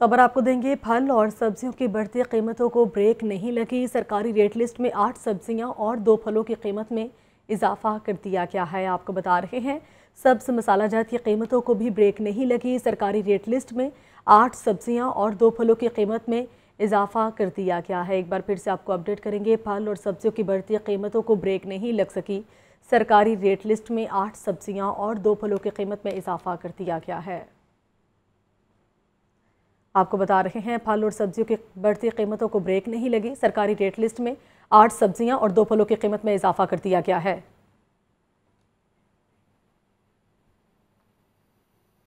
खबर आपको देंगे फल और सब्जियों की बढ़ती कीमतों को ब्रेक नहीं लगी सरकारी रेट लिस्ट में आठ सब्जियां और दो फलों की कीमत में इजाफा कर दिया गया है आपको बता रहे हैं सब्ज मसाला जात की कीमतों को भी ब्रेक नहीं लगी सरकारी रेट लिस्ट में आठ सब्जियां और दो फलों की कीमत में इजाफा कर दिया गया है एक बार फिर से आपको अपडेट करेंगे फल और सब्जियों की बढ़ती कीमतों को ब्रेक नहीं लग सकी सरकारी रेट लिस्ट में आठ सब्जियां और दो फलों की कीमत में इजाफा कर दिया गया है आपको बता रहे हैं फल और सब्जियों की बढ़ती कीमतों को ब्रेक नहीं लगी सरकारी रेट लिस्ट में आठ सब्जियां और दो फलों की कीमत में इजाफा कर दिया गया है